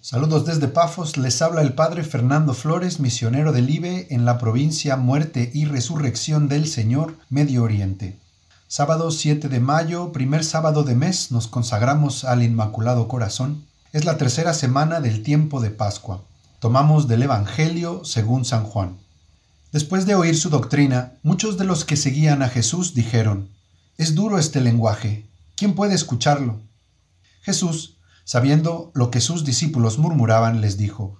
Saludos desde Pafos, les habla el Padre Fernando Flores, misionero del IBE en la provincia Muerte y Resurrección del Señor, Medio Oriente. Sábado 7 de mayo, primer sábado de mes, nos consagramos al Inmaculado Corazón. Es la tercera semana del tiempo de Pascua. Tomamos del Evangelio según San Juan. Después de oír su doctrina, muchos de los que seguían a Jesús dijeron, Es duro este lenguaje, ¿quién puede escucharlo? Jesús, Sabiendo lo que sus discípulos murmuraban, les dijo,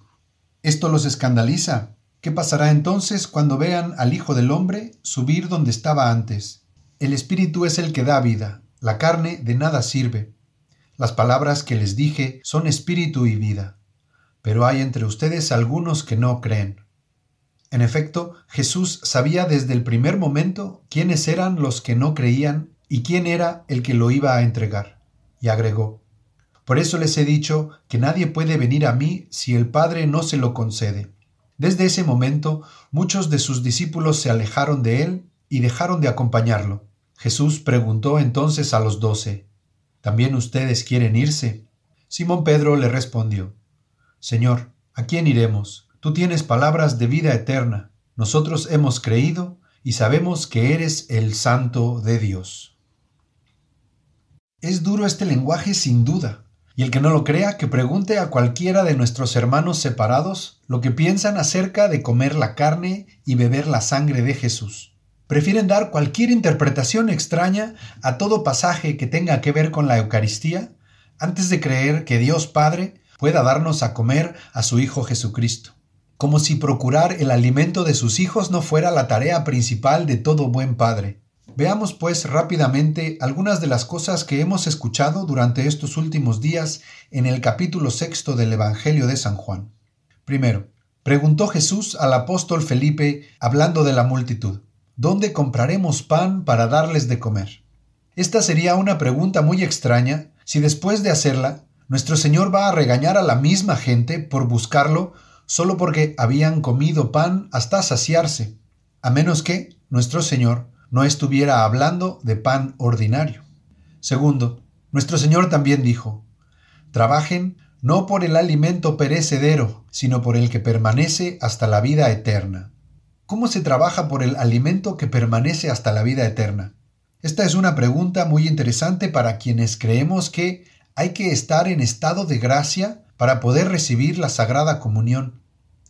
Esto los escandaliza. ¿Qué pasará entonces cuando vean al Hijo del Hombre subir donde estaba antes? El Espíritu es el que da vida, la carne de nada sirve. Las palabras que les dije son espíritu y vida, pero hay entre ustedes algunos que no creen. En efecto, Jesús sabía desde el primer momento quiénes eran los que no creían y quién era el que lo iba a entregar. Y agregó, por eso les he dicho que nadie puede venir a mí si el Padre no se lo concede. Desde ese momento muchos de sus discípulos se alejaron de él y dejaron de acompañarlo. Jesús preguntó entonces a los doce, ¿También ustedes quieren irse? Simón Pedro le respondió, Señor, ¿a quién iremos? Tú tienes palabras de vida eterna. Nosotros hemos creído y sabemos que eres el santo de Dios. Es duro este lenguaje sin duda, y el que no lo crea, que pregunte a cualquiera de nuestros hermanos separados lo que piensan acerca de comer la carne y beber la sangre de Jesús. Prefieren dar cualquier interpretación extraña a todo pasaje que tenga que ver con la Eucaristía antes de creer que Dios Padre pueda darnos a comer a su Hijo Jesucristo. Como si procurar el alimento de sus hijos no fuera la tarea principal de todo buen padre. Veamos pues rápidamente algunas de las cosas que hemos escuchado durante estos últimos días en el capítulo sexto del Evangelio de San Juan. Primero, preguntó Jesús al apóstol Felipe, hablando de la multitud, ¿dónde compraremos pan para darles de comer? Esta sería una pregunta muy extraña si después de hacerla, nuestro Señor va a regañar a la misma gente por buscarlo solo porque habían comido pan hasta saciarse, a menos que nuestro Señor no estuviera hablando de pan ordinario. Segundo, nuestro Señor también dijo, trabajen no por el alimento perecedero, sino por el que permanece hasta la vida eterna. ¿Cómo se trabaja por el alimento que permanece hasta la vida eterna? Esta es una pregunta muy interesante para quienes creemos que hay que estar en estado de gracia para poder recibir la Sagrada Comunión,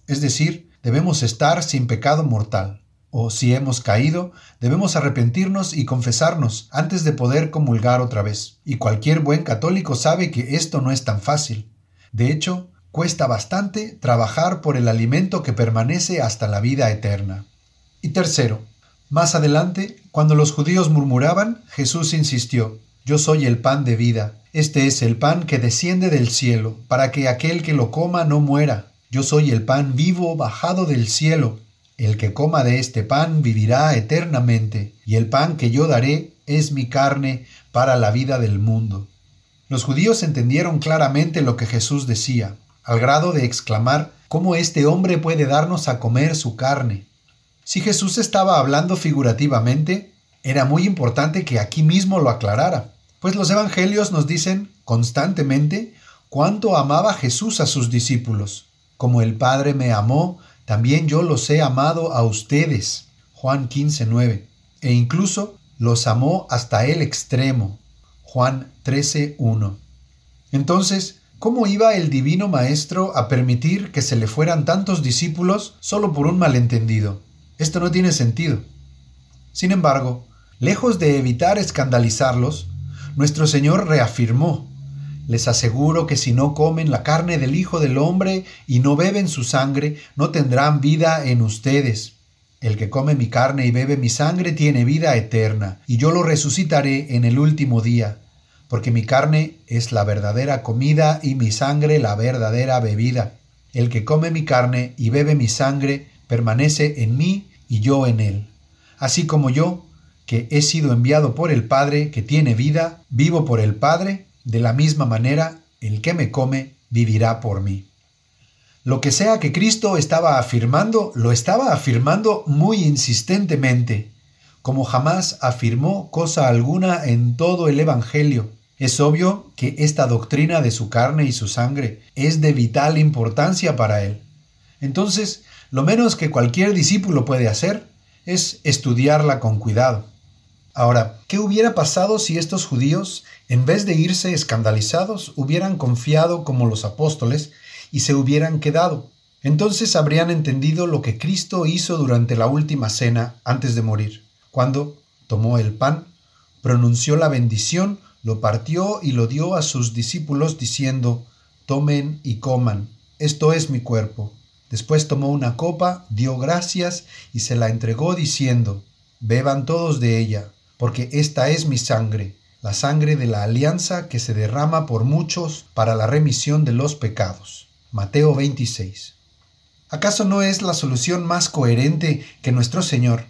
es decir, debemos estar sin pecado mortal o si hemos caído, debemos arrepentirnos y confesarnos antes de poder comulgar otra vez. Y cualquier buen católico sabe que esto no es tan fácil. De hecho, cuesta bastante trabajar por el alimento que permanece hasta la vida eterna. Y tercero, más adelante, cuando los judíos murmuraban, Jesús insistió, Yo soy el pan de vida, este es el pan que desciende del cielo, para que aquel que lo coma no muera. Yo soy el pan vivo bajado del cielo, el que coma de este pan vivirá eternamente, y el pan que yo daré es mi carne para la vida del mundo. Los judíos entendieron claramente lo que Jesús decía, al grado de exclamar, ¿cómo este hombre puede darnos a comer su carne? Si Jesús estaba hablando figurativamente, era muy importante que aquí mismo lo aclarara, pues los evangelios nos dicen constantemente cuánto amaba Jesús a sus discípulos. Como el Padre me amó, también yo los he amado a ustedes. Juan 15, 9. E incluso los amó hasta el extremo. Juan 13, 1. Entonces, ¿cómo iba el divino Maestro a permitir que se le fueran tantos discípulos solo por un malentendido? Esto no tiene sentido. Sin embargo, lejos de evitar escandalizarlos, nuestro Señor reafirmó les aseguro que si no comen la carne del Hijo del Hombre y no beben su sangre, no tendrán vida en ustedes. El que come mi carne y bebe mi sangre tiene vida eterna, y yo lo resucitaré en el último día, porque mi carne es la verdadera comida y mi sangre la verdadera bebida. El que come mi carne y bebe mi sangre permanece en mí y yo en él. Así como yo, que he sido enviado por el Padre, que tiene vida, vivo por el Padre, de la misma manera, el que me come vivirá por mí. Lo que sea que Cristo estaba afirmando, lo estaba afirmando muy insistentemente, como jamás afirmó cosa alguna en todo el Evangelio. Es obvio que esta doctrina de su carne y su sangre es de vital importancia para él. Entonces, lo menos que cualquier discípulo puede hacer es estudiarla con cuidado. Ahora, ¿qué hubiera pasado si estos judíos, en vez de irse escandalizados, hubieran confiado como los apóstoles y se hubieran quedado? Entonces habrían entendido lo que Cristo hizo durante la última cena antes de morir, cuando tomó el pan, pronunció la bendición, lo partió y lo dio a sus discípulos diciendo, tomen y coman, esto es mi cuerpo. Después tomó una copa, dio gracias y se la entregó diciendo, beban todos de ella porque esta es mi sangre, la sangre de la alianza que se derrama por muchos para la remisión de los pecados. Mateo 26. ¿Acaso no es la solución más coherente que nuestro Señor,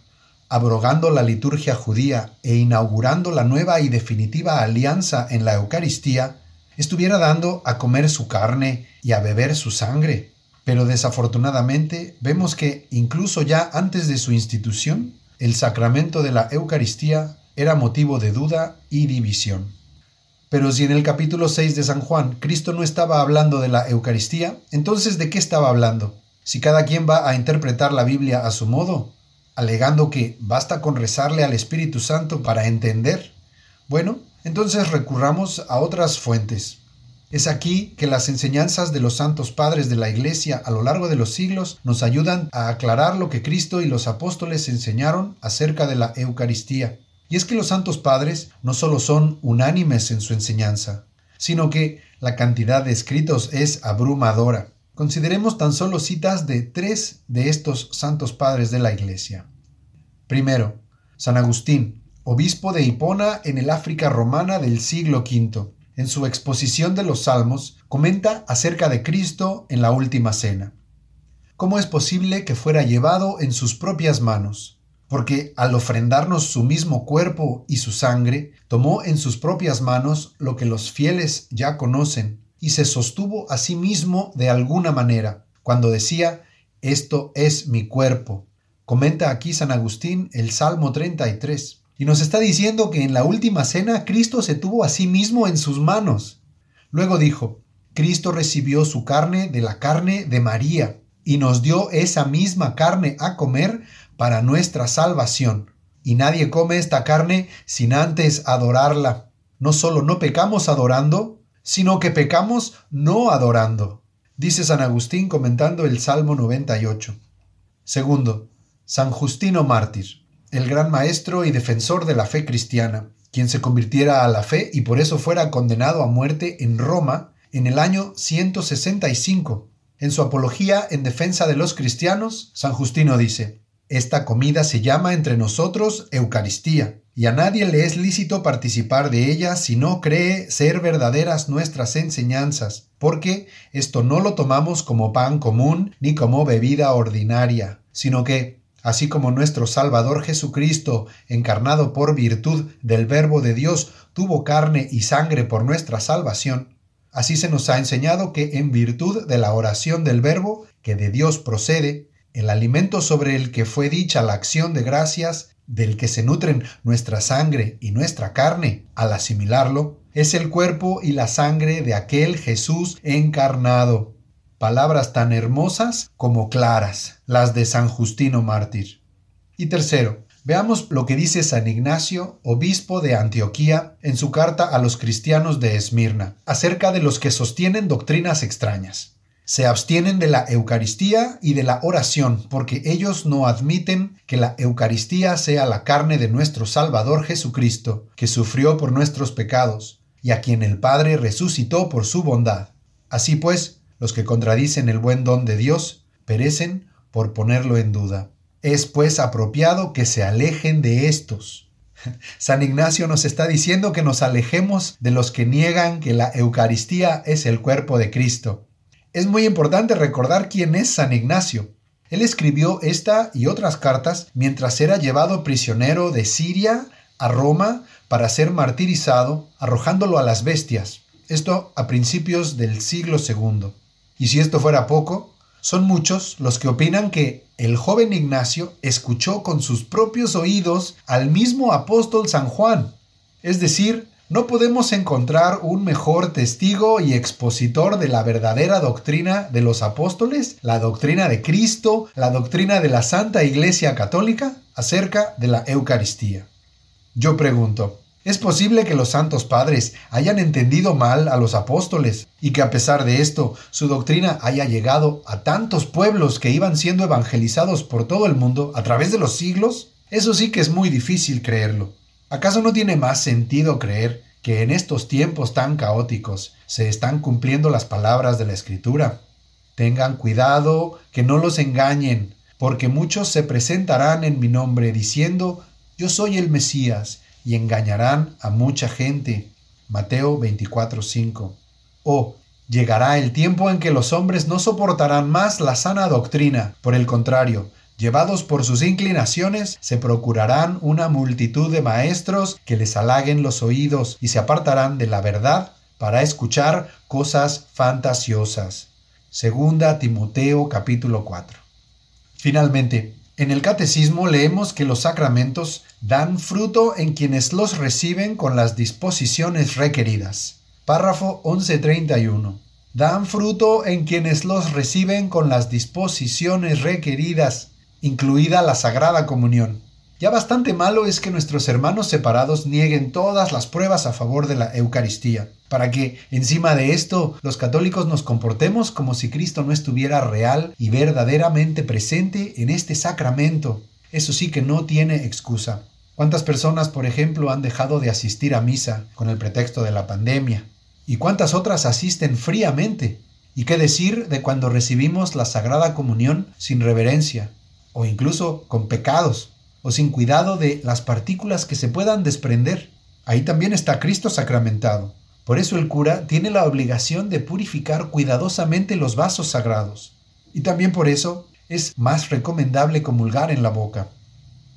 abrogando la liturgia judía e inaugurando la nueva y definitiva alianza en la Eucaristía, estuviera dando a comer su carne y a beber su sangre? Pero desafortunadamente vemos que, incluso ya antes de su institución, el sacramento de la Eucaristía era motivo de duda y división. Pero si en el capítulo 6 de San Juan Cristo no estaba hablando de la Eucaristía, entonces ¿de qué estaba hablando? Si cada quien va a interpretar la Biblia a su modo, alegando que basta con rezarle al Espíritu Santo para entender, bueno, entonces recurramos a otras fuentes. Es aquí que las enseñanzas de los santos padres de la Iglesia a lo largo de los siglos nos ayudan a aclarar lo que Cristo y los apóstoles enseñaron acerca de la Eucaristía. Y es que los santos padres no solo son unánimes en su enseñanza, sino que la cantidad de escritos es abrumadora. Consideremos tan solo citas de tres de estos santos padres de la Iglesia. Primero, San Agustín, obispo de Hipona en el África romana del siglo V en su exposición de los Salmos, comenta acerca de Cristo en la Última Cena. ¿Cómo es posible que fuera llevado en sus propias manos? Porque al ofrendarnos su mismo cuerpo y su sangre, tomó en sus propias manos lo que los fieles ya conocen, y se sostuvo a sí mismo de alguna manera, cuando decía, Esto es mi cuerpo. Comenta aquí San Agustín el Salmo 33. Y nos está diciendo que en la última cena Cristo se tuvo a sí mismo en sus manos. Luego dijo, Cristo recibió su carne de la carne de María y nos dio esa misma carne a comer para nuestra salvación. Y nadie come esta carne sin antes adorarla. No solo no pecamos adorando, sino que pecamos no adorando. Dice San Agustín comentando el Salmo 98. Segundo, San Justino Mártir el gran maestro y defensor de la fe cristiana, quien se convirtiera a la fe y por eso fuera condenado a muerte en Roma en el año 165. En su apología en defensa de los cristianos, San Justino dice, Esta comida se llama entre nosotros Eucaristía, y a nadie le es lícito participar de ella si no cree ser verdaderas nuestras enseñanzas, porque esto no lo tomamos como pan común ni como bebida ordinaria, sino que así como nuestro Salvador Jesucristo, encarnado por virtud del Verbo de Dios, tuvo carne y sangre por nuestra salvación, así se nos ha enseñado que en virtud de la oración del Verbo, que de Dios procede, el alimento sobre el que fue dicha la acción de gracias, del que se nutren nuestra sangre y nuestra carne, al asimilarlo, es el cuerpo y la sangre de aquel Jesús encarnado palabras tan hermosas como claras, las de San Justino Mártir. Y tercero, veamos lo que dice San Ignacio, obispo de Antioquía, en su carta a los cristianos de Esmirna, acerca de los que sostienen doctrinas extrañas. Se abstienen de la Eucaristía y de la oración, porque ellos no admiten que la Eucaristía sea la carne de nuestro Salvador Jesucristo, que sufrió por nuestros pecados, y a quien el Padre resucitó por su bondad. Así pues, los que contradicen el buen don de Dios perecen por ponerlo en duda. Es pues apropiado que se alejen de estos. San Ignacio nos está diciendo que nos alejemos de los que niegan que la Eucaristía es el cuerpo de Cristo. Es muy importante recordar quién es San Ignacio. Él escribió esta y otras cartas mientras era llevado prisionero de Siria a Roma para ser martirizado, arrojándolo a las bestias. Esto a principios del siglo II. Y si esto fuera poco, son muchos los que opinan que el joven Ignacio escuchó con sus propios oídos al mismo apóstol San Juan. Es decir, no podemos encontrar un mejor testigo y expositor de la verdadera doctrina de los apóstoles, la doctrina de Cristo, la doctrina de la Santa Iglesia Católica acerca de la Eucaristía. Yo pregunto, es posible que los santos padres hayan entendido mal a los apóstoles y que a pesar de esto su doctrina haya llegado a tantos pueblos que iban siendo evangelizados por todo el mundo a través de los siglos. Eso sí que es muy difícil creerlo. ¿Acaso no tiene más sentido creer que en estos tiempos tan caóticos se están cumpliendo las palabras de la Escritura? Tengan cuidado que no los engañen, porque muchos se presentarán en mi nombre diciendo, yo soy el Mesías, y engañarán a mucha gente. Mateo 24:5. O llegará el tiempo en que los hombres no soportarán más la sana doctrina. Por el contrario, llevados por sus inclinaciones, se procurarán una multitud de maestros que les halaguen los oídos y se apartarán de la verdad para escuchar cosas fantasiosas. Segunda Timoteo capítulo 4. Finalmente, en el catecismo leemos que los sacramentos dan fruto en quienes los reciben con las disposiciones requeridas. Párrafo 1131. Dan fruto en quienes los reciben con las disposiciones requeridas, incluida la Sagrada Comunión. Ya bastante malo es que nuestros hermanos separados nieguen todas las pruebas a favor de la Eucaristía, para que, encima de esto, los católicos nos comportemos como si Cristo no estuviera real y verdaderamente presente en este sacramento. Eso sí que no tiene excusa. ¿Cuántas personas, por ejemplo, han dejado de asistir a misa con el pretexto de la pandemia? ¿Y cuántas otras asisten fríamente? ¿Y qué decir de cuando recibimos la Sagrada Comunión sin reverencia o incluso con pecados? sin cuidado de las partículas que se puedan desprender. Ahí también está Cristo sacramentado. Por eso el cura tiene la obligación de purificar cuidadosamente los vasos sagrados. Y también por eso es más recomendable comulgar en la boca.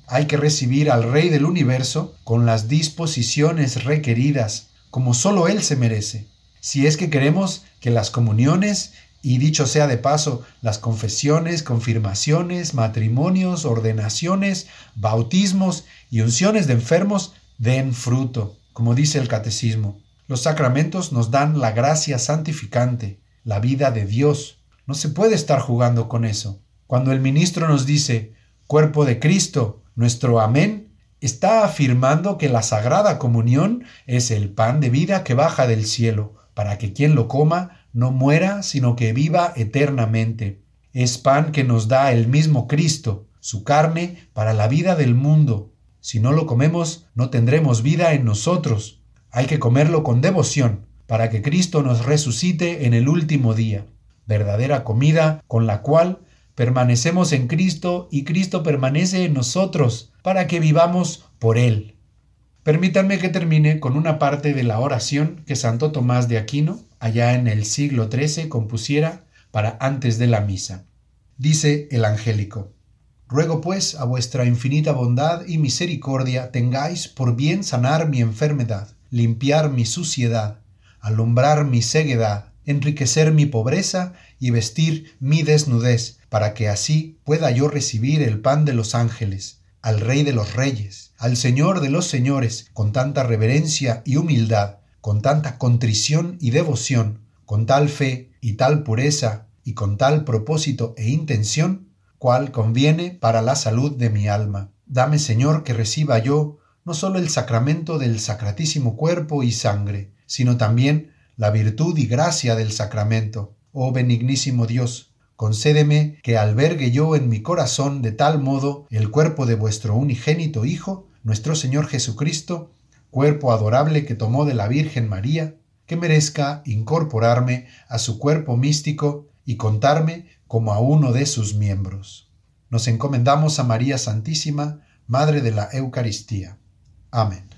Hay que recibir al Rey del Universo con las disposiciones requeridas, como solo Él se merece, si es que queremos que las comuniones y dicho sea de paso, las confesiones, confirmaciones, matrimonios, ordenaciones, bautismos y unciones de enfermos den fruto, como dice el catecismo. Los sacramentos nos dan la gracia santificante, la vida de Dios. No se puede estar jugando con eso. Cuando el ministro nos dice, cuerpo de Cristo, nuestro amén, está afirmando que la sagrada comunión es el pan de vida que baja del cielo, para que quien lo coma no muera, sino que viva eternamente. Es pan que nos da el mismo Cristo, su carne, para la vida del mundo. Si no lo comemos, no tendremos vida en nosotros. Hay que comerlo con devoción, para que Cristo nos resucite en el último día. Verdadera comida con la cual permanecemos en Cristo y Cristo permanece en nosotros, para que vivamos por Él. Permítanme que termine con una parte de la oración que Santo Tomás de Aquino, allá en el siglo XIII, compusiera para antes de la misa. Dice el angélico, Ruego pues a vuestra infinita bondad y misericordia tengáis por bien sanar mi enfermedad, limpiar mi suciedad, alumbrar mi ceguedad, enriquecer mi pobreza y vestir mi desnudez, para que así pueda yo recibir el pan de los ángeles al Rey de los Reyes, al Señor de los Señores, con tanta reverencia y humildad, con tanta contrición y devoción, con tal fe y tal pureza, y con tal propósito e intención, cual conviene para la salud de mi alma. Dame, Señor, que reciba yo no sólo el sacramento del sacratísimo cuerpo y sangre, sino también la virtud y gracia del sacramento. Oh benignísimo Dios, concédeme que albergue yo en mi corazón de tal modo el cuerpo de vuestro unigénito Hijo, nuestro Señor Jesucristo, cuerpo adorable que tomó de la Virgen María, que merezca incorporarme a su cuerpo místico y contarme como a uno de sus miembros. Nos encomendamos a María Santísima, Madre de la Eucaristía. Amén.